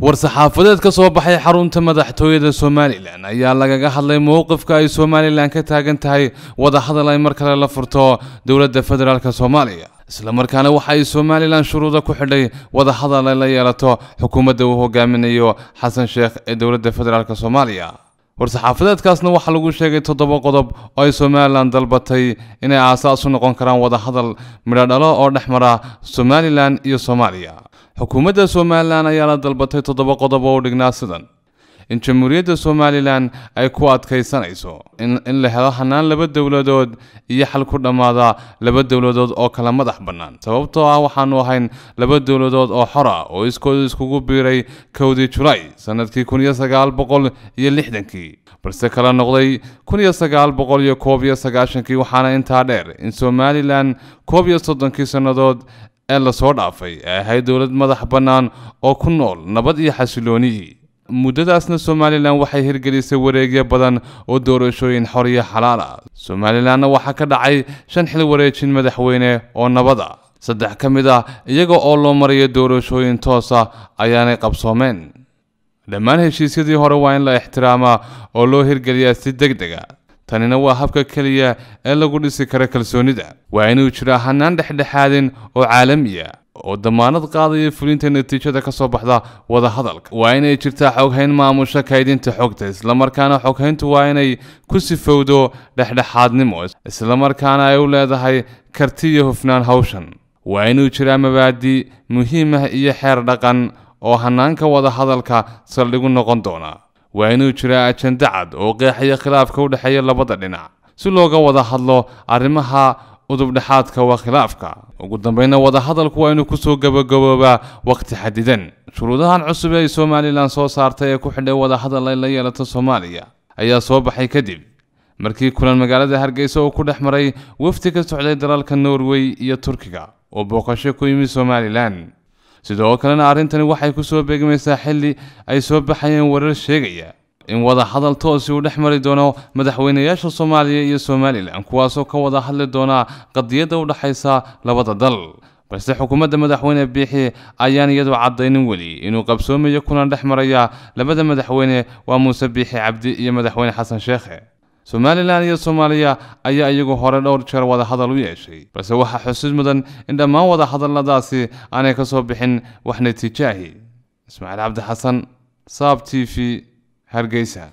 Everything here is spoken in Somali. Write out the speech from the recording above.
war-saxaafadeed ka soo baxay xarunta madaxtooyada somalilan ayaa lagaga hadlay mowqifka ay somalilan ka taagan tahay wadahadal ay mar kale la furto dowladda federaalk soomaaliya isla markaana waxa ay somalilan shuruuda ku xidhay wadahadal ay la yeelato xukuumadda uu hogaaminayo xasan sheekh ee dowladda federaalk soomaaliya war-saxaafadeedkaasna waxaa lagu sheegay toddoba qodob oo ay somalilan dalbatay inay aasaas u noqon karaan wadahadal midhodhalo oo dhex mara somalilan iyo soomaaliya xukuumadda somalilan ayaa la dalbatay toddoba qodob oo u dhignaa sidan in jamhuuriyadda somalilan ay ku adkaysanayso in la helo hanaan laba dowladood iyo xal ku dhammaada laba dowladood oo kala madax bannaan sababtoo ah waxaanu ahayn laba dowladood oo xor ah oo iskoodu iskugu biiray kowdii julaay sannadkii kun iyo sagaal boqol iyo lixdankii balse kala noqday kun iyo sagaal boqol iyo koob iyo sagaashankii waxaana intaa dheer in somalilan koob iyo soddonkii sannadood ee lasoo dhaafay ee ahayd dowlad madax bannaan oo ku nool nabad iyo xasilooni muddadaasna somalilan waxay hirgelisay wareegyo badan oo doorashooyin xor iyo xalaal ah somalilanna waxaa ka dhacay shan xil wareejin madaxweyne oo nabad ah saddex ka mid ah iyaga oo loo marayo doorashooyin toosa ah ayaanay qabsoomeen dhammaan heshiisyadii hore waa in la ixtiraamaa oo loo hirgeliyaa si deg dega ah tanina waa habka keliya ee lagu dhisi kara kalsoonida waa inuu jiraa hanaan dhexdhexaadin oo caalamiya oo damaanad qaadaya fulinta natiijada ka soo baxda wadahadalka waa inay jirtaa xoghayn maamusha kaydinta xogta islamarkaana xoghayntu waa inay ku sifowdo dhexdhexaadnimo islamarkaana ay u leedahay karti iyo hufnaan hawshan waa inuu jiraa mabaadi muhiimah iyo xeer dhaqan oo hanaanka wadahadalka saldhigu noqon doona waa inuu jiraa ajanda cad oo qeexaya khilaafka u dhexeeya labada dhinac si looga wada hadlo arrimaha udubdhexaadka waa khilaafka ugu dambayna wadahadalku waa inuu kusoo gabagaboobaa wakhti xadidan shuruudahan cusub ee ay somalilan soo saartay ee ku xidhay wadahadal ay la yeelato soomaaliya ayaa soo baxay kadib markii kulan magaalada hargeysa uu ku dhex maray wafdi ka socday dalalka norway iyo turkiga oo booqasho ku yimid somalilan sidoo kalena arrintani waxay ku soo beegmaysaa xilli ay soo baxayeen warar sheegaya in wada hadal toosi uu dhex mari doono madaxweynayaasha soomaaliya iyo somalilan kuwaasoo ka wada hadli doonaa qadiyadda u dhexaysa labada dal balse xukuumadda madaxweyne biixi ayaan iyadu caddaynin weli inuu qabsoomayo kulan dhex maraya labada madaxweyne waa muuse biixi cabdi iyo madaxweyne xasan sheekhe somalilan iyo soomaaliya ayaa iyagu hore dhowr jeer wadahadal u yeeshay balse waxaa xusid mudan in dhammaan wadahadalladaasi aanay ka soo bixin wax natiijaahi ismaaciil cabdi xasan saab t v hargeysa